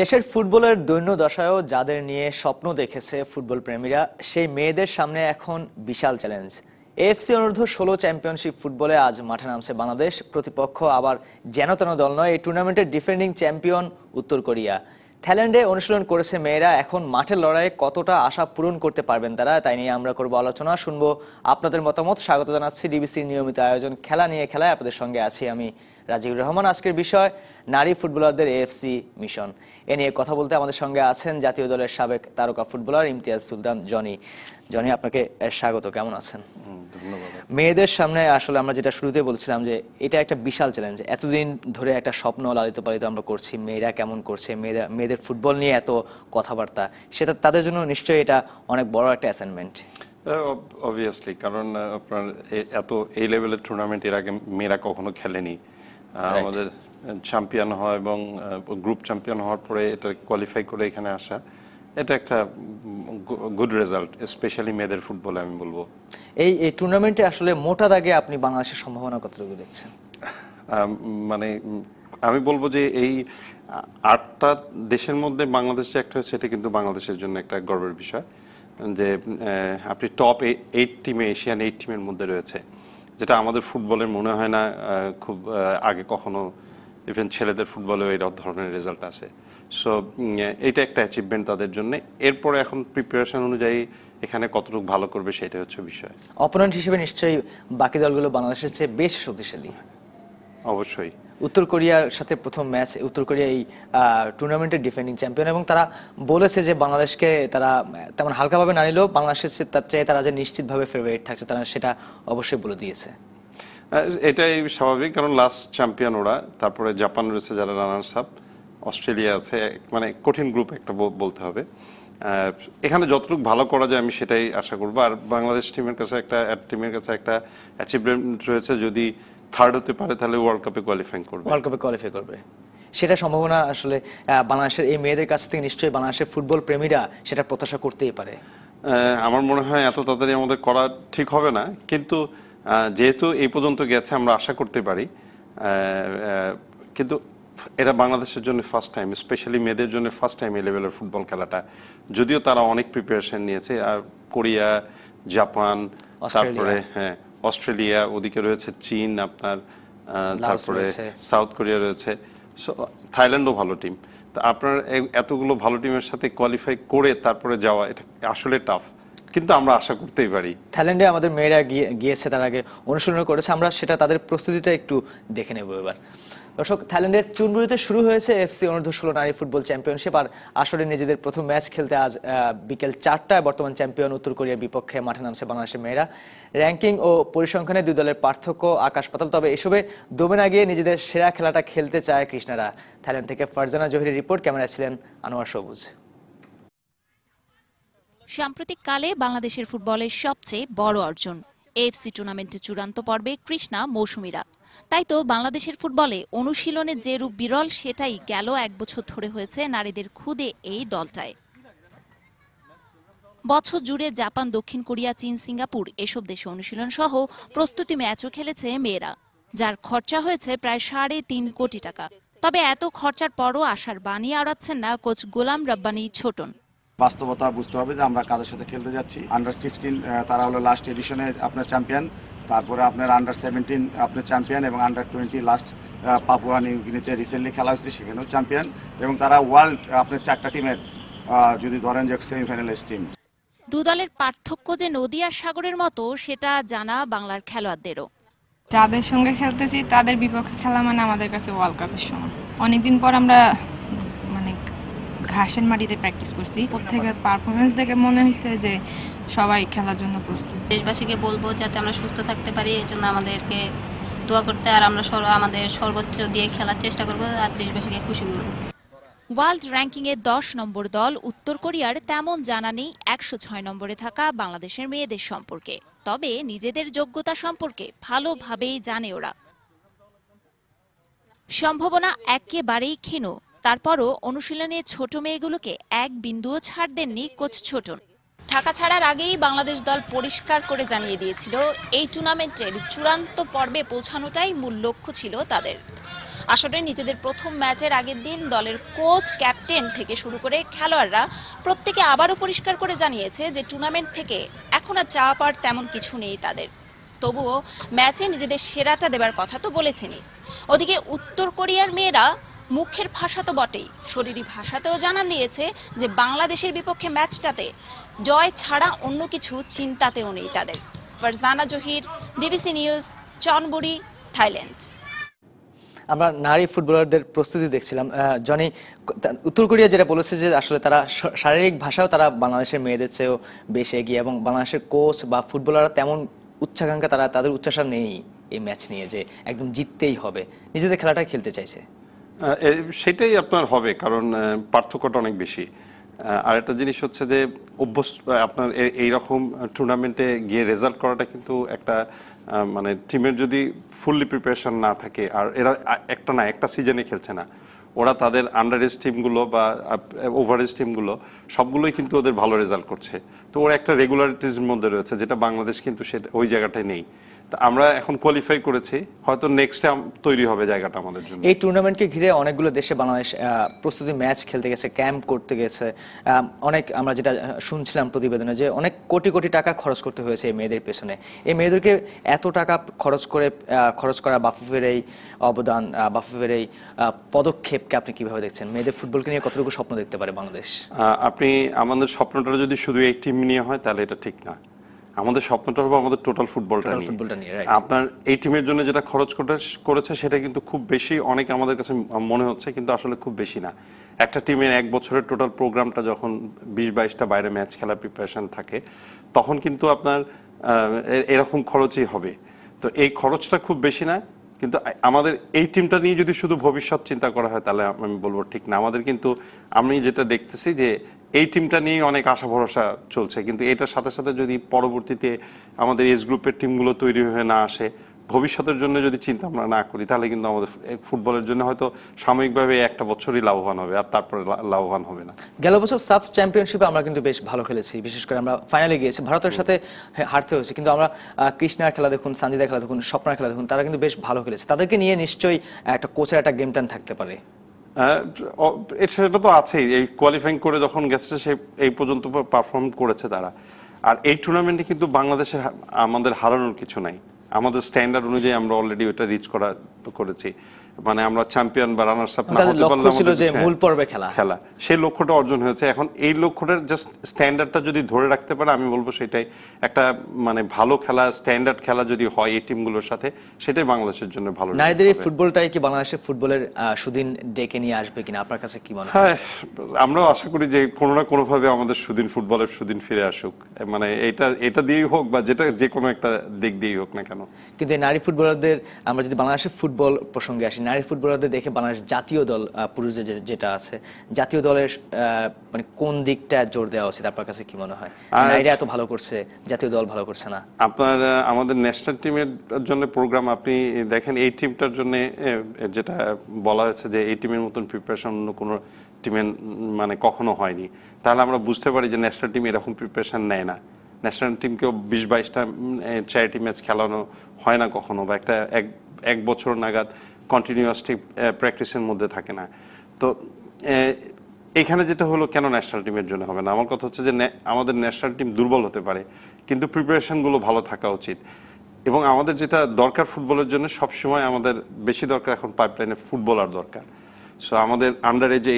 দেশের ফুটবলের দৈন্য দশায়ও যাদের নিয়ে স্বপ্ন দেখেছে ফুটবল প্রেমীরা সেই মেয়েদের সামনে এখন বিশাল চ্যালেঞ্জ এএফসি অনুরোধ ষোলো চ্যাম্পিয়নশিপ ফুটবলে আজ মাঠে নামছে বাংলাদেশ প্রতিপক্ষ আবার যেন তেন দল নয় এই টুর্নামেন্টের ডিফেন্ডিং চ্যাম্পিয়ন উত্তর কোরিয়া থাইল্যান্ডে অনুশীলন করেছে মেয়েরা এখন মাঠের লড়াইয়ে কতটা আশা পূরণ করতে পারবেন তারা তাই নিয়ে আমরা করব আলোচনা শুনবো আপনাদের মতামত স্বাগত জানাচ্ছি ডিবিসির নিয়মিত আয়োজন খেলা নিয়ে খেলায় আপনাদের সঙ্গে আছি আমি রাজিউর রহমান আজকের বিষয় নারী ফুটবলারদের এফসি মিশন এ নিয়ে কথা বলতে আমাদের সঙ্গে আছেন জাতীয় দলের সাবেক তারকা ফুটবলার ইমতিয়াজ সুলতান জনি জনি আপনাকে স্বাগত কেমন আছেন মেয়েদের সামনে আসলে আমরা যেটা শুরুতে বলছিলাম যে এটা একটা বিশাল চ্যালেঞ্জ এতদিন ধরে একটা স্বপ্ন লালিত পালিত আমরা করছি মেয়েরা কেমন করছে মেয়েরা মেয়েদের ফুটবল নিয়ে এত কথাবার্তা সেটা তাদের জন্য নিশ্চয়ই এটা অনেক বড় একটা অ্যাসাইনমেন্ট অবভিয়াসলি কারণ আপনার এত এই লেভেলের টুর্নামেন্ট এর আগে মেয়েরা কখনো খেলেনি আমাদের চ্যাম্পিয়ন হওয়া এবং গ্রুপ চ্যাম্পিয়ন হওয়ার পরে এটা কোয়ালিফাই করে এখানে আসা এটা একটা গুড রেজাল্ট স্পেশালি মেয়েদের ফুটবলে আমি বলবো এই এই টুর্নামেন্টে আসলে মোটা দাগে আপনি বাংলাদেশের সম্ভাবনা কতটুকু দেখছেন মানে আমি বলবো যে এই আটটা দেশের মধ্যে বাংলাদেশ যে একটা হচ্ছে এটা কিন্তু বাংলাদেশের জন্য একটা গর্বের বিষয় যে আপনি টপ এইট টিমে এশিয়ান এইট টিমের মধ্যে রয়েছে যেটা আমাদের ফুটবলের মনে হয় না খুব আগে কখনো ইভেন ছেলেদের ফুটবলেও এই ধরনের রেজাল্ট আছে সো এটা একটা অ্যাচিভমেন্ট তাদের জন্য এরপরে এখন প্রিপারেশন অনুযায়ী এখানে কতটুকু ভালো করবে সেটা হচ্ছে বিষয় অপোনেন্ট হিসেবে নিশ্চয়ই বাকি দলগুলো বাংলাদেশের চেয়ে বেশ শক্তিশালী অবশ্যই উত্তর কোরিয়ার সাথে প্রথম ম্যাচ উত্তর কোরিয়া এই টুর্নামেন্টের ডিফেন্ডিং চ্যাম্পিয়ন এবং তারা বলেছে যে বাংলাদেশকে তারা তেমন হালকাভাবে না নিলেও বাংলাদেশের তার চেয়ে তারা যে নিশ্চিতভাবে ফেভারিট থাকছে তারা সেটা অবশ্যই বলে দিয়েছে এটাই স্বাভাবিক কারণ লাস্ট চ্যাম্পিয়ন ওরা তারপরে জাপান রয়েছে যারা রানার্স আপ অস্ট্রেলিয়া আছে মানে কঠিন গ্রুপ একটা বলতে হবে এখানে যতটুকু ভালো করা যায় আমি সেটাই আশা করবো আর বাংলাদেশ টিমের কাছে একটা টিমের কাছে একটা অ্যাচিভমেন্ট রয়েছে যদি থার্ড হতে পারে তাহলে ওয়ার্ল্ড কাপে কোয়ালিফাই করবে ওয়ার্ল্ড কাপে কোয়ালিফাই করবে সেটা সম্ভাবনা আসলে বাংলাদেশের এই মেয়েদের কাছ থেকে নিশ্চয়ই বাংলাদেশের ফুটবল প্রেমীরা সেটা প্রত্যাশা করতেই পারে আমার মনে হয় এত তাড়াতাড়ি আমাদের করা ঠিক হবে না কিন্তু যেহেতু এই পর্যন্ত গেছে আমরা আশা করতে পারি কিন্তু এটা বাংলাদেশের জন্য ফার্স্ট টাইম স্পেশালি মেয়েদের জন্য ফার্স্ট টাইম এই লেভেলের ফুটবল খেলাটা যদিও তারা অনেক প্রিপারেশন নিয়েছে আর কোরিয়া জাপান তারপরে হ্যাঁ অস্ট্রেলিয়া ওদিকে রয়েছে চীন আপনার তারপরে সাউথ কোরিয়া রয়েছে থাইল্যান্ডও ভালো টিম তা আপনার এতগুলো ভালো টিমের সাথে কোয়ালিফাই করে তারপরে যাওয়া এটা আসলে টাফ কিন্তু আমরা আশা করতেই পারি থাইল্যান্ডে আমাদের মেয়েরা গিয়েছে তার আগে অনুশীলন করেছে আমরা সেটা তাদের প্রস্তুতিটা একটু দেখে নেব এবার দর্শক থাইল্যান্ডের চুনবুরিতে শুরু হয়েছে এফসি অনুর্ধ ষোলো নারী ফুটবল চ্যাম্পিয়নশিপ আর আসলে নিজেদের প্রথম ম্যাচ খেলতে আজ বিকেল চারটায় বর্তমান চ্যাম্পিয়ন উত্তর কোরিয়ার বিপক্ষে মাঠে নামছে বাংলাদেশের মেয়েরা র্যাঙ্কিং ও পরিসংখ্যানে দুই দলের পার্থক্য আকাশ পাতাল তবে এসবে দমে না গিয়ে নিজেদের সেরা খেলাটা খেলতে চায় কৃষ্ণারা থাইল্যান্ড থেকে ফারজানা জহির রিপোর্ট ক্যামেরা ছিলেন আনোয়ার সবুজ সাম্প্রতিক কালে বাংলাদেশের ফুটবলের সবচেয়ে বড় অর্জন এফসি টুর্নামেন্টের চূড়ান্ত পর্বে কৃষ্ণা মৌসুমীরা তাই তো বাংলাদেশের ফুটবলে অনুশীলনে যে রূপ বিরল সেটাই গেল এক বছর ধরে হয়েছে নারীদের খুদে এই দলটায় বছর জুড়ে জাপান দক্ষিণ কোরিয়া চীন সিঙ্গাপুর এসব দেশে অনুশীলন সহ প্রস্তুতি ম্যাচও খেলেছে মেয়েরা যার খরচা হয়েছে প্রায় সাড়ে তিন কোটি টাকা তবে এত খরচার পরও আশার বাণী আড়াচ্ছেন না কোচ গোলাম রব্বানি ছোটন বাস্তবতা বুঝতে হবে যে আমরা কাদের সাথে খেলতে যাচ্ছি আন্ডার সিক্সটিন তারা হলো লাস্ট এডিশনে আপনার চ্যাম্পিয়ন তারপরে আপনার আন্ডার সেভেন্টিন আপনার চ্যাম্পিয়ন এবং আন্ডার টোয়েন্টি লাস্ট পাপুয়া গিনিতে রিসেন্টলি খেলা হয়েছে সেখানেও চ্যাম্পিয়ন এবং তারা ওয়ার্ল্ড আপনার চারটা টিমের যদি ধরেন যে সেমিফাইনালিস্ট টিম দু দলের পার্থক্য যে নদী আর সাগরের মতো সেটা জানা বাংলার খেলোয়াড়দেরও যাদের সঙ্গে খেলতেছি তাদের বিপক্ষে খেলা মানে আমাদের কাছে ওয়ার্ল্ড কাপের সময় অনেকদিন পর আমরা মাটিতে প্র্যাকটিস করছি প্রত্যেকের পারফরমেন্স দেখে মনে হয়েছে যে সবাই খেলার জন্য প্রস্তুত দেশবাসীকে বলবো যাতে আমরা সুস্থ থাকতে পারি এই জন্য আমাদেরকে দোয়া করতে আর আমরা আমাদের সর্বোচ্চ দিয়ে খেলার চেষ্টা করব আর দেশবাসীকে খুশি করবো ওয়ার্ল্ড র্যাঙ্কিংয়ে দশ নম্বর দল উত্তর কোরিয়ার তেমন জানা নেই একশো ছয় নম্বরে থাকা বাংলাদেশের মেয়েদের সম্পর্কে তবে নিজেদের যোগ্যতা সম্পর্কে ভালোভাবেই জানে ওরা সম্ভাবনা একেবারেই ক্ষীণ তারপরও অনুশীলনে ছোট মেয়েগুলোকে এক বিন্দুও ছাড় দেননি কোচ ছোটন ঢাকা ছাড়ার আগেই বাংলাদেশ দল পরিষ্কার করে জানিয়ে দিয়েছিল এই টুর্নামেন্টের চূড়ান্ত পর্বে পৌঁছানোটাই মূল লক্ষ্য ছিল তাদের আসলে নিজেদের প্রথম ম্যাচের আগের দিন দলের কোচ ক্যাপ্টেন থেকে শুরু করে খেলোয়াড়রা প্রত্যেকে আবারও পরিষ্কার করে জানিয়েছে যে টুর্নামেন্ট থেকে এখন আর চাওয়া পাওয়ার তেমন কিছু নেই তাদের তবুও ম্যাচে নিজেদের সেরাটা দেবার কথা তো বলেছেনই ওদিকে উত্তর কোরিয়ার মেয়েরা মুখের ভাষা তো বটেই শরীরী ভাষাতেও জানান দিয়েছে যে বাংলাদেশের বিপক্ষে ম্যাচটাতে জয় ছাড়া অন্য কিছু চিন্তাতেও নেই তাদের Farzana Zahir DBC news Chonburi Thailand আমরা নারী ফুটবলারদের প্রস্তুতি দেখছিলাম জনি উত্তর কোরিয়া যেটা বলেছে যে আসলে তারা শারীরিক ভাষাও তারা বাংলাদেশের মেয়েদের চেয়েও বেশি এগিয়ে এবং বাংলাদেশের কোচ বা ফুটবলাররা তেমন উচ্চাকাঙ্ক্ষা তারা তাদের উচ্চাসা নেই এই ম্যাচ নিয়ে যে একদম জিততেই হবে নিজেদের খেলাটা খেলতে চাইছে সেটাই আপনার হবে কারণ পার্থক্যটা অনেক বেশি আর একটা জিনিস হচ্ছে যে অভ্যস্ত আপনার এইরকম টুর্নামেন্টে গিয়ে রেজাল্ট করাটা কিন্তু একটা মানে টিমের যদি ফুললি প্রিপারেশন না থাকে আর এরা একটা না একটা সিজনে খেলছে না ওরা তাদের আন্ডার এজ টিমগুলো বা ওভার এজ টিমগুলো সবগুলোই কিন্তু ওদের ভালো রেজাল্ট করছে তো ওরা একটা রেগুলারিটির মধ্যে রয়েছে যেটা বাংলাদেশ কিন্তু সেটা ওই জায়গাটায় নেই আমরা এখন কোয়ালিফাই করেছি হয়তো নেক্সট তৈরি হবে জায়গাটা আমাদের জন্য এই টুর্নামেন্টকে ঘিরে অনেকগুলো দেশে বাংলাদেশ প্রস্তুতি ম্যাচ খেলতে গেছে ক্যাম্প করতে গেছে অনেক আমরা যেটা শুনছিলাম প্রতিবেদনে যে অনেক কোটি কোটি টাকা খরচ করতে হয়েছে এই মেয়েদের পেছনে এই মেয়েদেরকে এত টাকা খরচ করে খরচ করা বাফুফের এই অবদান বাফুফের এই পদক্ষেপকে আপনি কিভাবে দেখছেন মেয়েদের ফুটবলকে নিয়ে কতটুকু স্বপ্ন দেখতে পারে বাংলাদেশ আপনি আমাদের স্বপ্নটা যদি শুধু এই টিম নিয়ে হয় তাহলে এটা ঠিক না আমাদের স্বপ্নটা হবে আমাদের টোটাল ফুটবলটা নিয়ে আপনার এই টিমের জন্য যেটা খরচ করেছে সেটা কিন্তু খুব বেশি অনেক আমাদের কাছে মনে হচ্ছে কিন্তু আসলে খুব বেশি না একটা টিমের এক বছরের টোটাল প্রোগ্রামটা যখন বিশ বাইশটা বাইরে ম্যাচ খেলার প্রিপারেশন থাকে তখন কিন্তু আপনার এরকম খরচই হবে তো এই খরচটা খুব বেশি না কিন্তু আমাদের এই টিমটা নিয়ে যদি শুধু ভবিষ্যৎ চিন্তা করা হয় তাহলে আমি বলবো ঠিক না আমাদের কিন্তু আমি যেটা দেখতেছি যে এই টিমটা নিয়ে অনেক আশা ভরসা চলছে কিন্তু এটার সাথে সাথে যদি পরবর্তীতে আমাদের এজ গ্রুপের টিমগুলো তৈরি হয়ে না আসে ভবিষ্যতের জন্য যদি চিন্তা আমরা না করি তাহলে কিন্তু আমাদের ফুটবলের জন্য হয়তো সাময়িকভাবে একটা বছরই লাভবান হবে আর তারপরে লাভবান হবে না গেল বছর সাফ চ্যাম্পিয়নশিপে আমরা কিন্তু বেশ ভালো খেলেছি বিশেষ করে আমরা ফাইনালে গিয়েছি ভারতের সাথে হারতে হয়েছে কিন্তু আমরা কৃষ্ণার খেলা দেখুন সানজিদার খেলা দেখুন স্বপ্নার খেলা দেখুন তারা কিন্তু বেশ ভালো খেলেছে তাদেরকে নিয়ে নিশ্চয়ই একটা কোচের একটা গেম প্ল্যান থাকতে পারে সেটা তো আছেই এই কোয়ালিফাইং করে যখন গেছে সে এই পর্যন্ত পারফর্ম করেছে তারা আর এই টুর্নামেন্টে কিন্তু বাংলাদেশে আমাদের হারানোর কিছু নাই আমাদের স্ট্যান্ডার্ড অনুযায়ী আমরা অলরেডি ওটা রিচ করা করেছি মানে আমরা চ্যাম্পিয়ন বা রানার্স আপ না হতে পারলাম ছিল যে হ্যাঁ, মূল পর্বে খেলা খেলা সেই লক্ষ্যটা অর্জন হয়েছে এখন এই লক্ষ্যটার জাস্ট স্ট্যান্ডার্ডটা যদি ধরে রাখতে পারে আমি বলবো সেটাই একটা মানে ভালো খেলা স্ট্যান্ডার্ড খেলা যদি হয় এই টিমগুলোর সাথে সেটাই বাংলাদেশের জন্য ভালো নাইদের এই ফুটবলটাই কি বাংলাদেশের ফুটবলের সুদিন ডেকে নিয়ে আসবে কিনা আপনার কাছে কি মনে হয় হ্যাঁ, আমরা আশা করি যে কোনো না কোনো ভাবে আমাদের সুদিন ফুটবলের সুদিন ফিরে আসুক মানে এটা এটা দিয়েই হোক বা যেটা যে কোনো একটা দিক দিয়েই হোক না কেন কিন্তু নারী ফুটবলারদের আমরা যদি বাংলাদেশের ফুটবল প্রসঙ্গে আসি নারী ফুটবলারদের দেখে বাংলাদেশ জাতীয় দল পুরুষদের যেটা আছে জাতীয় দলের মানে কোন দিকটা জোর দেওয়া উচিত আপনার কাছে কি মনে হয় নারীরা এত ভালো করছে জাতীয় দল ভালো করছে না আপনার আমাদের ন্যাশনাল টিমের জন্য প্রোগ্রাম আপনি দেখেন এই টিমটার জন্য যেটা বলা হয়েছে যে এই টিমের মতন প্রিপারেশন অন্য কোনো টিমের মানে কখনো হয়নি তাহলে আমরা বুঝতে পারি যে ন্যাশনাল টিম এরকম প্রিপারেশন নেয় না ন্যাশনাল টিমকেও বিশ বাইশটা চ্যারিটি ম্যাচ খেলানো হয় না কখনো বা একটা এক এক বছর নাগাদ কন্টিনিউয়াস ঠিক প্র্যাকটিসের মধ্যে থাকে না তো এখানে যেটা হলো কেন ন্যাশনাল টিমের জন্য হবে না আমার কথা হচ্ছে যে আমাদের ন্যাশনাল টিম দুর্বল হতে পারে কিন্তু প্রিপারেশনগুলো ভালো থাকা উচিত এবং আমাদের যেটা দরকার ফুটবলের জন্য সবসময় আমাদের বেশি দরকার এখন পাইপলাইনে ফুটবলার দরকার সো আমাদের আন্ডার এজে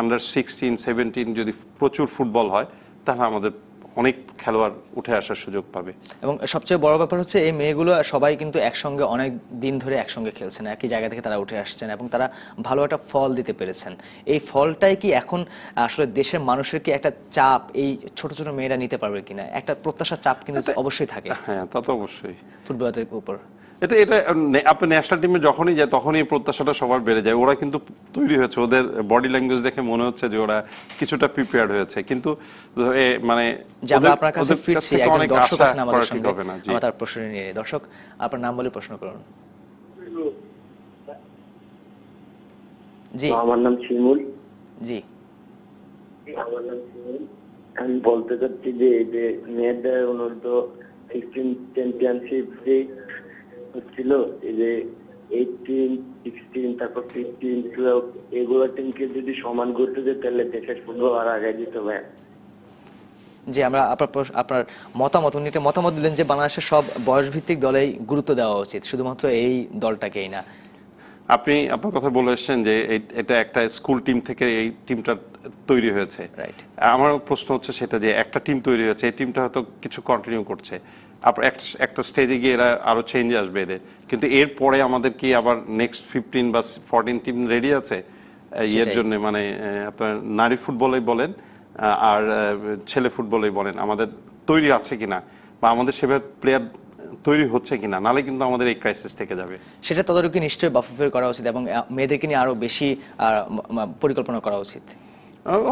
আন্ডার সিক্সটিন সেভেন্টিন যদি প্রচুর ফুটবল হয় তাহলে আমাদের অনেক খেলোয়াড় উঠে আসার সুযোগ পাবে এবং সবচেয়ে বড় ব্যাপার হচ্ছে এই মেয়েগুলো সবাই কিন্তু একসঙ্গে অনেক দিন ধরে একসঙ্গে খেলছেন একই জায়গা থেকে তারা উঠে আসছেন এবং তারা ভালো একটা ফল দিতে পেরেছেন এই ফলটাই কি এখন আসলে দেশের মানুষের কি একটা চাপ এই ছোট ছোট মেয়েরা নিতে পারবে কিনা একটা প্রত্যাশার চাপ কিন্তু অবশ্যই থাকে হ্যাঁ তা তো অবশ্যই ফুটবলের উপর এটা এটা আপনি ন্যাশনাল টিমে যখনই যায় তখনই প্রত্যাশাটা সবার বেড়ে যায় ওরা কিন্তু তৈরি হয়েছে ওদের বডি ল্যাঙ্গুয়েজ দেখে মনে হচ্ছে যে ওরা কিছুটা প্রিপেয়ার হয়েছে কিন্তু মানে আপনার কাছে ফিরছি একজন দর্শক আছেন আমাদের সঙ্গে আমরা তার প্রশ্ন নিয়ে দর্শক আপনার নাম বলে প্রশ্ন করুন জি আমার নাম শিমুল জি আমার নাম শিমুল আমি বলতে চাচ্ছি যে এই যে মেয়েদের অনুর্ধ ফিফটিন চ্যাম্পিয়নশিপ যে হচ্ছিল যে এইটিন সিক্সটিন তারপর ফিফটিন টুয়েলভ এগুলো টিমকে যদি সমান করতে যেত তাহলে দেশের ফুটবল আর আগে যেত ভাই যে আমরা আপনার আপনার মতামত উনি একটা মতামত দিলেন যে বাংলাদেশের সব বয়স ভিত্তিক দলেই গুরুত্ব দেওয়া উচিত শুধুমাত্র এই দলটাকেই না আপনি আপনার কথা বলে এসছেন যে এটা একটা স্কুল টিম থেকে এই টিমটা তৈরি হয়েছে আমার প্রশ্ন হচ্ছে সেটা যে একটা টিম তৈরি হয়েছে এই টিমটা হয়তো কিছু কন্টিনিউ করছে একটা স্টেজে গিয়ে এরা আরো চেঞ্জ আসবে এদের কিন্তু এর পরে আমাদের কি আবার নেক্সট ফিফটিন বা ফোরটিন টিম রেডি আছে ইয়ের জন্য মানে আপনার নারী ফুটবলেই বলেন আর ছেলে ফুটবলেই বলেন আমাদের তৈরি আছে কিনা বা আমাদের সেভাবে প্লেয়ার তৈরি হচ্ছে কিনা নালে কিন্তু আমাদের এই ক্রাইসিস থেকে যাবে সেটা তদারকি নিশ্চয়ই বাফুফের করা উচিত এবং মেয়েদেরকে নিয়ে আরো বেশি পরিকল্পনা করা উচিত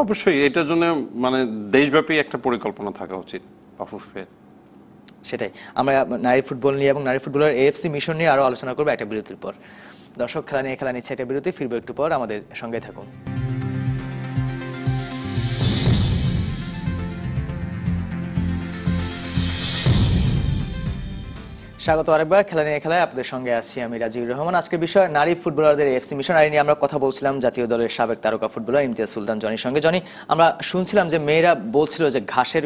অবশ্যই এটার জন্য মানে দেশব্যাপী একটা পরিকল্পনা থাকা উচিত বাফুফের সেটাই আমরা নারী ফুটবল নিয়ে এবং নারী ফুটবলের এএফসি মিশন নিয়ে আরো আলোচনা করবো একটা বিরতির পর দর্শক খেলা নিয়ে খেলা নিচ্ছে একটা বিরতি ফিরবো একটু পর আমাদের সঙ্গে থাকুন স্বাগত আরেকবার খেলা নিয়ে খেলায় আপনাদের সঙ্গে আছি আমি রাজিউর রহমান আজকের বিষয় নারী ফুটবলারদের এফসি মিশন আর নিয়ে আমরা কথা বলছিলাম জাতীয় দলের সাবেক তারকা ফুটবলার ইমতিয়াজ সুলতান জনির সঙ্গে জনি আমরা শুনছিলাম যে মেয়েরা বলছিল যে ঘাসের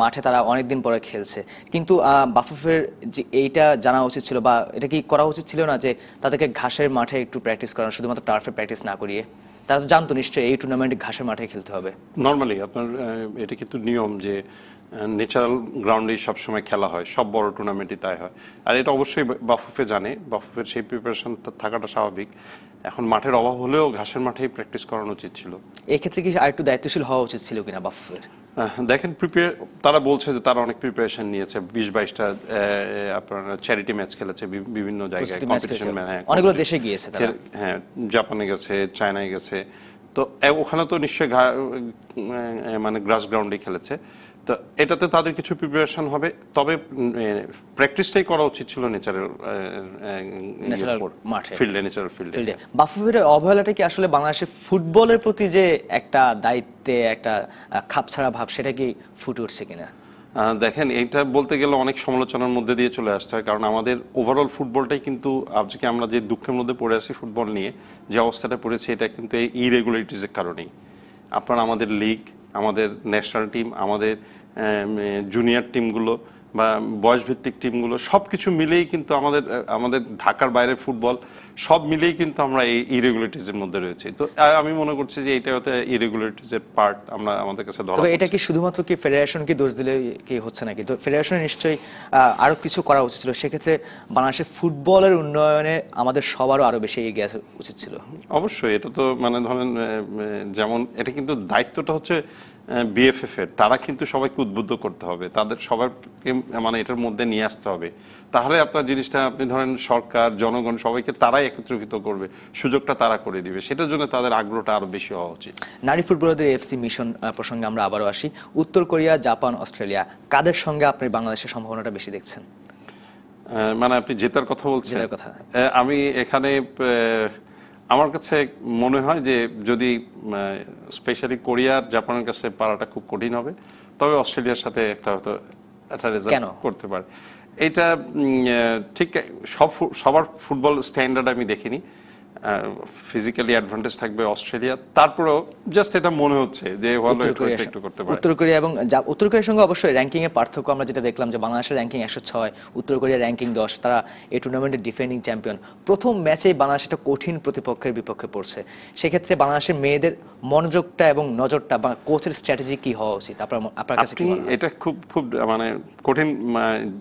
মাঠে তারা অনেকদিন পরে খেলছে কিন্তু বাফুফের যে এইটা জানা উচিত ছিল বা এটা কি করা উচিত ছিল না যে তাদেরকে ঘাসের মাঠে একটু প্র্যাকটিস করানো শুধুমাত্র টার্ফে প্র্যাকটিস না করিয়ে তারা তো জানতো নিশ্চয়ই এই টুর্নামেন্ট ঘাসের মাঠে খেলতে হবে নর্মালি আপনার এটা কিন্তু নিয়ম যে ন্যাচারাল গ্রাউন্ডেই সবসময় খেলা হয় সব বড় টুর্নামেন্টই তাই হয় আর এটা অবশ্যই বাফুফে জানে বাফুফের সেই প্রিপারেশন থাকাটা স্বাভাবিক এখন মাঠের অভাব হলেও ঘাসের মাঠেই প্র্যাকটিস করানো উচিত ছিল এই ক্ষেত্রে কি আর একটু দায়িত্বশীল হওয়া উচিত ছিল কিনা বাফুফের দেখেন প্রিপেয়ার তারা বলছে যে তারা অনেক প্রিপারেশন নিয়েছে বিশ বাইশটা আপনার চ্যারিটি ম্যাচ খেলেছে বিভিন্ন জায়গায় কম্পিটিশন হ্যাঁ, অনেকগুলো দেশে গিয়েছে হ্যাঁ জাপানে গেছে চায়নায় গেছে তো ওখানে তো নিশ্চয়ই মানে গ্রাস গ্রাউন্ডে খেলেছে তো এটাতে তাদের কিছু প্রিপারেশন হবে তবে প্র্যাকটিসটাই করা উচিত ছিল ন্যাচারাল মাঠে ফিল্ডে নেচারাল ফিল্ডে বাফুফের অবহেলাটা কি আসলে বাংলাদেশের ফুটবলের প্রতি যে একটা দায়িত্বে একটা খাপছাড়া ভাব সেটা কি ফুটে উঠছে কিনা দেখেন এইটা বলতে গেলে অনেক সমালোচনার মধ্যে দিয়ে চলে আসতে হয় কারণ আমাদের ওভারঅল ফুটবলটাই কিন্তু আজকে আমরা যে দুঃখের মধ্যে পড়ে আছি ফুটবল নিয়ে যে অবস্থাটা পড়েছে এটা কিন্তু এই ইরেগুলারিটিজের কারণেই আপনার আমাদের লিগ আমাদের ন্যাশনাল টিম আমাদের জুনিয়র টিমগুলো বা বয়সভিত্তিক টিমগুলো সব কিছু মিলেই কিন্তু আমাদের আমাদের ঢাকার বাইরে ফুটবল সব মিলেই কিন্তু আমরা এই ইরেগুলারিটিজের মধ্যে রয়েছি তো আমি মনে করছি যে এটা হতে ইরেগুলারিটিজের পার্ট আমরা আমাদের কাছে ধরা তবে এটা কি শুধুমাত্র কি কি দোষ দিলে কি হচ্ছে নাকি তো ফেডারেশন নিশ্চয়ই আরও কিছু করা উচিত ছিল সেক্ষেত্রে বাংলাদেশের ফুটবলের উন্নয়নে আমাদের সবারও আরও বেশি এগিয়ে আসা উচিত ছিল অবশ্যই এটা তো মানে ধরেন যেমন এটা কিন্তু দায়িত্বটা হচ্ছে বিএফএফ এর তারা কিন্তু সবাইকে উদ্বুদ্ধ করতে হবে তাদের সবাইকে মানে এটার মধ্যে নিয়ে আসতে হবে তাহলে আপনার জিনিসটা আপনি ধরেন সরকার জনগণ সবাইকে তারাই একত্রিত করবে সুযোগটা তারা করে দিবে সেটার জন্য তাদের আগ্রহটা আরো বেশি হওয়া উচিত নারী ফুটবলারদের এফসি মিশন প্রসঙ্গে আমরা আবারও আসি উত্তর কোরিয়া জাপান অস্ট্রেলিয়া কাদের সঙ্গে আপনি বাংলাদেশের সম্ভাবনাটা বেশি দেখছেন মানে আপনি জেতার কথা বলছেন আমি এখানে আমার কাছে মনে হয় যে যদি স্পেশালি কোরিয়ার জাপানের কাছে পারাটা খুব কঠিন হবে তবে অস্ট্রেলিয়ার সাথে একটা হয়তো একটা রেজাল্ট করতে পারে এটা ঠিক সব সবার ফুটবল স্ট্যান্ডার্ড আমি দেখিনি ফিজিক্যালি অ্যাডভান্টেজ থাকবে অস্ট্রেলিয়া তারপরেও জাস্ট এটা মনে হচ্ছে যে একটু করতে পারে উত্তর কোরিয়া এবং উত্তর কোরিয়ার সঙ্গে অবশ্যই র্যাঙ্কিং এর পার্থক্য আমরা যেটা দেখলাম যে বাংলাদেশের র্যাঙ্কিং একশো ছয় উত্তর কোরিয়ার র্যাঙ্কিং দশ তারা এই টুর্নামেন্টের ডিফেন্ডিং চ্যাম্পিয়ন প্রথম ম্যাচেই বাংলাদেশ একটা কঠিন প্রতিপক্ষের বিপক্ষে পড়ছে সেক্ষেত্রে বাংলাদেশের মেয়েদের মনোযোগটা এবং নজরটা বা কোচের স্ট্র্যাটেজি কি হওয়া উচিত আপনার আপনার কাছে কি এটা খুব খুব মানে কঠিন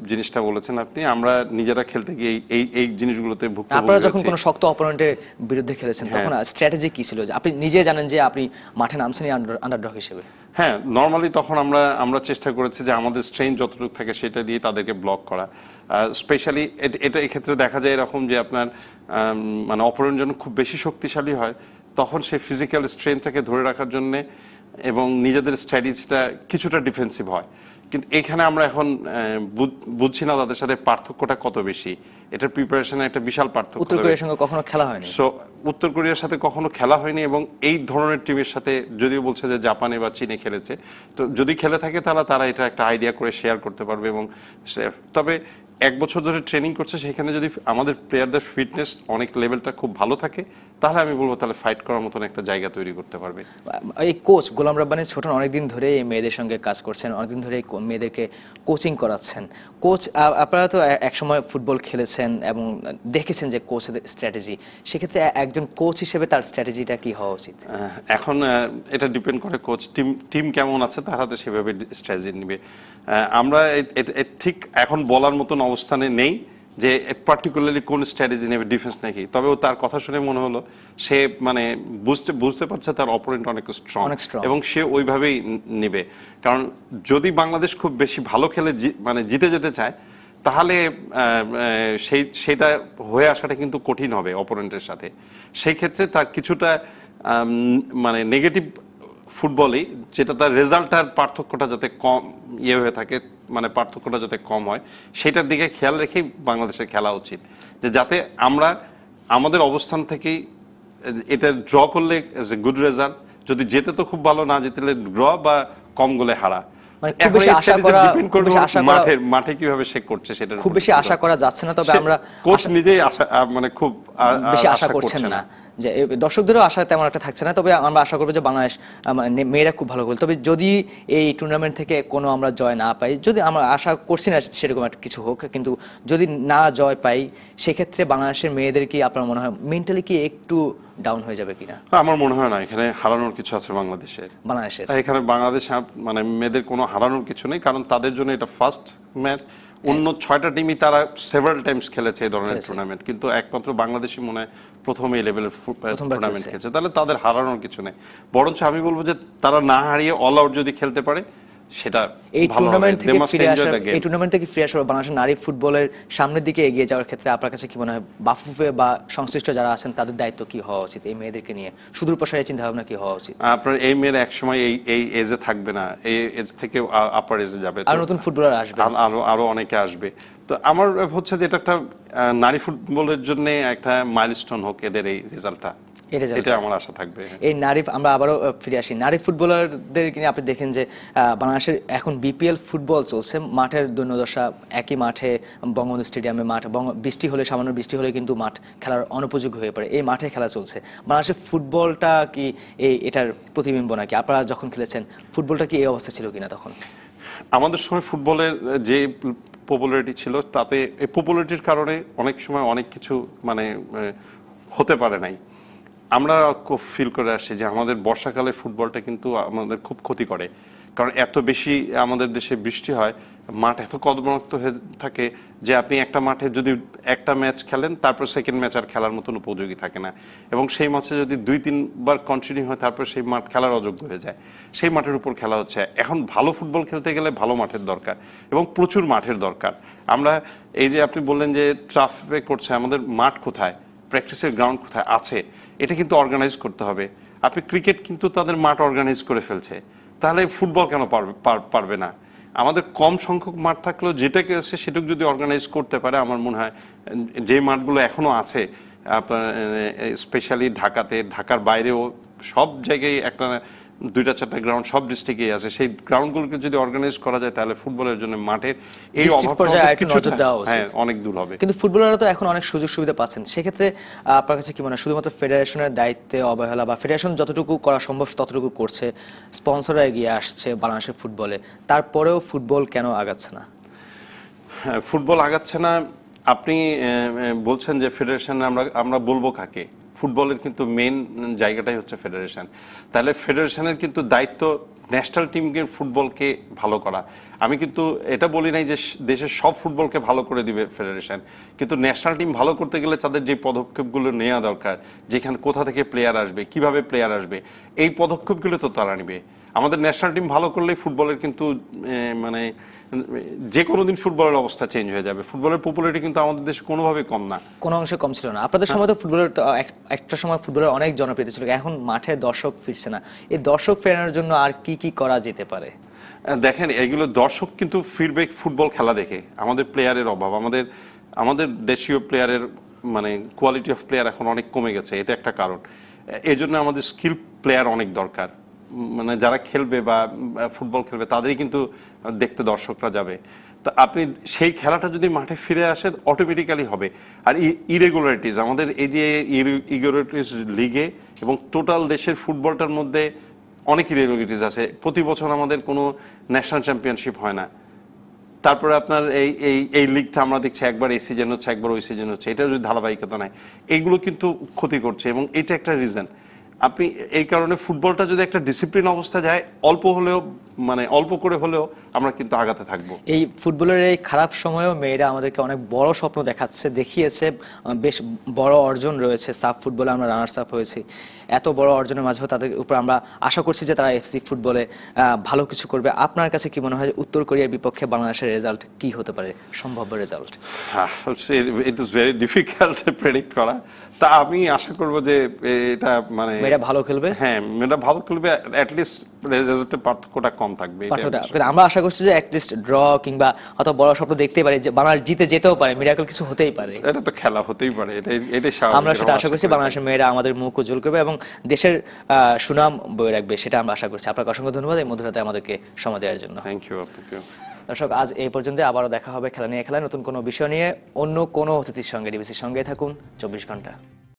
জিনিসটা বলেছেন আপনি আমরা নিজেরা খেলতে গিয়ে এই এই জিনিসগুলোতে ভুক্তভোগী আপনারা যখন কোনো শক্ত অপোনেন্টের বিরুদ্ধে খেলেছেন হ্যাঁ। তখন স্ট্র্যাটেজি কি ছিল আপনি নিজে জানেন যে আপনি মাঠে নামছেন আন্ডারডগ হিসেবে হ্যাঁ নর্মালি তখন আমরা আমরা চেষ্টা করেছি যে আমাদের স্ট্রেংথ যতটুকু থাকে সেটা দিয়ে তাদেরকে ব্লক করা স্পেশালি এটা এক্ষেত্রে দেখা যায় এরকম যে আপনার মানে অপরঞ্জন খুব বেশি শক্তিশালী হয় তখন সে ফিজিক্যাল স্ট্রেংথটাকে ধরে রাখার জন্যে এবং নিজেদের স্ট্র্যাটেজিটা কিছুটা ডিফেন্সিভ হয় কিন্তু এখানে আমরা এখন বুঝছি না তাদের সাথে পার্থক্যটা কত বেশি এটার প্রিপারেশনে একটা বিশাল পার্থক্য উত্তর কোরিয়ার সঙ্গে কখনো খেলা হয়নি সো উত্তর কোরিয়ার সাথে কখনো খেলা হয়নি এবং এই ধরনের টিমের সাথে যদিও বলছে যে জাপানে বা চীনে খেলেছে তো যদি খেলে থাকে তাহলে তারা এটা একটা আইডিয়া করে শেয়ার করতে পারবে এবং তবে এক বছর ধরে ট্রেনিং করছে সেখানে যদি আমাদের প্লেয়ারদের ফিটনেস অনেক লেভেলটা খুব ভালো থাকে তাহলে আমি বলবো তাহলে ফাইট করার মতন একটা জায়গা তৈরি করতে পারবে এই কোচ গোলাম রাব্বানি ছোটন অনেকদিন ধরে এই মেয়েদের সঙ্গে কাজ করছেন অনেকদিন ধরে মেয়েদেরকে কোচিং করাচ্ছেন কোচ আপনারা তো একসময় ফুটবল খেলেছেন এবং দেখেছেন যে কোচের স্ট্র্যাটেজি সেক্ষেত্রে একজন কোচ হিসেবে তার স্ট্র্যাটেজিটা কি হওয়া উচিত এখন এটা ডিপেন্ড করে কোচ টিম টিম কেমন আছে তার হাতে সেভাবে স্ট্র্যাটেজি নেবে আমরা ঠিক এখন বলার মতন অবস্থানে নেই যে পার্টিকুলারলি কোন স্ট্র্যাটেজি নেবে ডিফেন্স নাকি তবে ও তার কথা শুনে মনে হলো সে মানে বুঝতে বুঝতে পারছে তার অপোনেন্ট অনেক স্ট্রং এবং সে ওইভাবেই নেবে কারণ যদি বাংলাদেশ খুব বেশি ভালো খেলে মানে জিতে যেতে চায় তাহলে সেই সেটা হয়ে আসাটা কিন্তু কঠিন হবে অপোনেন্টের সাথে সেই ক্ষেত্রে তার কিছুটা মানে নেগেটিভ ফুটবলই যেটা তার রেজাল্টটার পার্থক্যটা যাতে কম ইয়ে হয়ে থাকে মানে পার্থক্যটা যাতে কম হয় সেটার দিকে খেয়াল রেখেই বাংলাদেশের খেলা উচিত যে যাতে আমরা আমাদের অবস্থান থেকেই এটা ড্র করলে গুড রেজাল্ট যদি যেতে তো খুব ভালো না যেতে ড্র বা কম গোলে হারা মানে খুব বেশি আশা করা যাচ্ছে না তবে আমরা কোচ নিজেই মানে খুব বেশি আশা করছেন না যে দর্শকদেরও আশা তেমন একটা থাকছে না তবে আমরা আশা করবো যে বাংলাদেশ মানে মেয়েরা খুব ভালো করবে তবে যদি এই টুর্নামেন্ট থেকে কোনো আমরা জয় না পাই যদি আমরা আশা করছি না সেরকম একটা কিছু হোক কিন্তু যদি না জয় পাই সেক্ষেত্রে বাংলাদেশের মেয়েদের কি আপনার মনে হয় মেন্টালি কি একটু ডাউন হয়ে যাবে কিনা হ্যাঁ, আমার মনে হয় না এখানে হারানোর কিছু আছে বাংলাদেশের বাংলাদেশের এখানে বাংলাদেশ মানে মেয়েদের কোনো হারানোর কিছু নেই কারণ তাদের জন্য এটা ফার্স্ট ম্যাচ অন্য ছয়টা টিমই তারা সেভারাল টাইমস খেলেছে এই ধরনের টুর্নামেন্ট কিন্তু একমাত্র বাংলাদেশি মনে হয় প্রথম এই লেভেলের টুর্নামেন্ট খেলছে তাহলে তাদের হারানোর কিছু নেই বরঞ্চ আমি বলবো যে তারা না হারিয়ে অল আউট যদি খেলতে পারে সেটা এই টুর্নামেন্ট থেকে ফিরে এই টুর্নামেন্ট থেকে ফিরে বাংলাদেশের নারী ফুটবলের সামনের দিকে এগিয়ে যাওয়ার ক্ষেত্রে আপনার কাছে কি মনে হয় বাফুফে বা সংশ্লিষ্ট যারা আছেন তাদের দায়িত্ব কি হওয়া উচিত এই মেয়েদেরকে নিয়ে সুদূর চিন্তা ভাবনা কি হওয়া উচিত আপনার এই মেয়েরা একসময় এই এই এজে থাকবে না এই এজ থেকে আপার এজে যাবে আর নতুন ফুটবলার আসবে আরো আরো অনেকে আসবে তো আমার হচ্ছে যে এটা একটা নারী ফুটবলের জন্য একটা মাইলস্টোন হোক এদের এই রেজাল্টটা এটা এটা আমার আশা থাকবে হ্যাঁ। এই নারী আমরা আবারও ফিরে আসি নারী ফুটবলারদের নিয়ে আপনি দেখেন যে বাংলাদেশের এখন বিপিএল ফুটবল চলছে মাঠের দৈন্যদশা একই মাঠে বঙ্গবন্ধু স্টেডিয়ামে মাঠ বৃষ্টি হলে সামান্য বৃষ্টি হলে কিন্তু মাঠ খেলার অনুপযোগী হয়ে পড়ে এই মাঠে খেলা চলছে বাংলাদেশের ফুটবলটা কি এই এটার প্রতিবিম্ব নাকি আপনারা যখন খেলেছেন ফুটবলটা কি এই অবস্থা ছিল কিনা তখন আমাদের সময় ফুটবলের যে পপুলারিটি ছিল তাতে এই পপুলারিটির কারণে অনেক সময় অনেক কিছু মানে হতে পারে নাই আমরা খুব ফিল করে আসছি যে আমাদের বর্ষাকালে ফুটবলটা কিন্তু আমাদের খুব ক্ষতি করে কারণ এত বেশি আমাদের দেশে বৃষ্টি হয় মাঠ এত কদমাক্ত হয়ে থাকে যে আপনি একটা মাঠে যদি একটা ম্যাচ খেলেন তারপর সেকেন্ড ম্যাচ আর খেলার মতন উপযোগী থাকে না এবং সেই ম্যাচে যদি দুই তিনবার কন্টিনিউ হয় তারপর সেই মাঠ খেলার অযোগ্য হয়ে যায় সেই মাঠের উপর খেলা হচ্ছে এখন ভালো ফুটবল খেলতে গেলে ভালো মাঠের দরকার এবং প্রচুর মাঠের দরকার আমরা এই যে আপনি বললেন যে ট্রাফে করছে আমাদের মাঠ কোথায় প্র্যাকটিসের গ্রাউন্ড কোথায় আছে এটা কিন্তু অর্গানাইজ করতে হবে আপনি ক্রিকেট কিন্তু তাদের মাঠ অর্গানাইজ করে ফেলছে তাহলে ফুটবল কেন পারবে না আমাদের কম সংখ্যক মাঠ থাকলেও যেটাকে আছে সেটুকু যদি অর্গানাইজ করতে পারে আমার মনে হয় যে মাঠগুলো এখনও আছে আপনার স্পেশালি ঢাকাতে ঢাকার বাইরেও সব জায়গায় একটা দুইটা চারটা গ্রাউন্ড সব ডিস্ট্রিক্টেই আছে সেই গ্রাউন্ডগুলোকে যদি অর্গানাইজ করা যায় তাহলে ফুটবলের জন্য মাঠের এই হ্যাঁ, অনেক দূর হবে কিন্তু ফুটবলাররা তো এখন অনেক সুযোগ সুবিধা পাচ্ছেন সেক্ষেত্রে আপনার কাছে কি মনে হয় শুধুমাত্র ফেডারেশনের দায়িত্বে অবহেলা বা ফেডারেশন যতটুকু করা সম্ভব ততটুকু করছে স্পন্সররা এগিয়ে আসছে বাংলাদেশের ফুটবলে তারপরেও ফুটবল কেন আগাচ্ছে না হ্যাঁ, ফুটবল আগাচ্ছে না আপনি বলছেন যে ফেডারেশন আমরা আমরা বলবো কাকে ফুটবলের কিন্তু মেন জায়গাটাই হচ্ছে ফেডারেশন তাহলে ফেডারেশনের কিন্তু দায়িত্ব ন্যাশনাল টিমকে ফুটবলকে ভালো করা আমি কিন্তু এটা বলি নাই যে দেশের সব ফুটবলকে ভালো করে দিবে ফেডারেশন কিন্তু ন্যাশনাল টিম ভালো করতে গেলে তাদের যে পদক্ষেপগুলো নেওয়া দরকার যেখানে কোথা থেকে প্লেয়ার আসবে কিভাবে প্লেয়ার আসবে এই পদক্ষেপগুলো তো তারা নিবে আমাদের ন্যাশনাল টিম ভালো করলেই ফুটবলের কিন্তু মানে যে কোনো দিন ফুটবলের অবস্থা চেঞ্জ হয়ে যাবে ফুটবলের পপুলারিটি কিন্তু আমাদের দেশে কোনোভাবে কম না কোনো অংশে কম ছিল না আপনাদের হ্যাঁ। সময় তো ফুটবলের একটা সময় ফুটবলের অনেক জনপ্রিয়তা ছিল এখন মাঠে দর্শক ফিরছে না এই দর্শক ফেরানোর জন্য আর কি কি করা যেতে পারে দেখেন এগুলো দর্শক কিন্তু ফিরবে ফুটবল খেলা দেখে আমাদের প্লেয়ারের অভাব আমাদের আমাদের দেশীয় প্লেয়ারের মানে কোয়ালিটি অফ প্লেয়ার এখন অনেক কমে গেছে এটা একটা কারণ জন্য আমাদের স্কিল প্লেয়ার অনেক দরকার মানে যারা খেলবে বা ফুটবল খেলবে তাদেরই কিন্তু দেখতে দর্শকরা যাবে তা আপনি সেই খেলাটা যদি মাঠে ফিরে আসে অটোমেটিক্যালি হবে আর ইরেগুলারিটিস আমাদের এই যে ইরেগুলারিটিস লিগে এবং টোটাল দেশের ফুটবলটার মধ্যে অনেক ইরেগুলারিটিস আছে প্রতি বছর আমাদের কোনো ন্যাশনাল চ্যাম্পিয়নশিপ হয় না তারপরে আপনার এই এই এই লিগটা আমরা দেখছি একবার এই সিজন হচ্ছে একবার ওই সিজন হচ্ছে এটা যদি ধারাবাহিকতা নেয় এগুলো কিন্তু ক্ষতি করছে এবং এটা একটা রিজন আপনি এই কারণে ফুটবলটা যদি একটা ডিসিপ্লিন অবস্থা যায় অল্প হলেও মানে অল্প করে হলেও আমরা কিন্তু আগাতে থাকব এই ফুটবলের এই খারাপ সময়েও মেয়েরা আমাদেরকে অনেক বড় স্বপ্ন দেখাচ্ছে দেখিয়েছে বেশ বড় অর্জন রয়েছে সাফ ফুটবলে আমরা রানার্স আপ হয়েছি এত বড় অর্জনের মাঝেও তাদের উপর আমরা আশা করছি যে তারা এফসি ফুটবলে ভালো কিছু করবে আপনার কাছে কি মনে হয় উত্তর কোরিয়ার বিপক্ষে বাংলাদেশের রেজাল্ট কি হতে পারে সম্ভাব্য result it is very difficult predict করা তা আমি আশা করব যে এটা মানে মেয়েরা ভালো খেলবে হ্যাঁ মেয়েরা ভালো খেলবে অ্যাটলিস্ট রেজাল্টের পার্থক্যটা কম থাকবে আমরা আশা করছি যে অ্যাটলিস্ট ড্র কিংবা অত বড় স্বপ্ন দেখতে যে বাংলাদেশ জিতে যেতেও পারে মিরাকল কিছু হতেই পারে এটা তো খেলা হতেই পারে এটাই আমরা সেটা আশা করছি বাংলাদেশের মেয়েরা আমাদের মুখ উজ্জ্বল করবে এবং দেশের সুনাম বয়ে রাখবে সেটা আমরা আশা করছি আপনাকে অসংখ্য ধন্যবাদ এই মধুরাতে আমাদেরকে সময় দেওয়ার জন্য থ্যাংক ইউ দর্শক আজ এই পর্যন্ত আবারও দেখা হবে খেলা নিয়ে খেলায় নতুন কোনো বিষয় নিয়ে অন্য কোনো অতিথির সঙ্গে ডিবিসির সঙ্গে থাকুন চব্বিশ ঘন্টা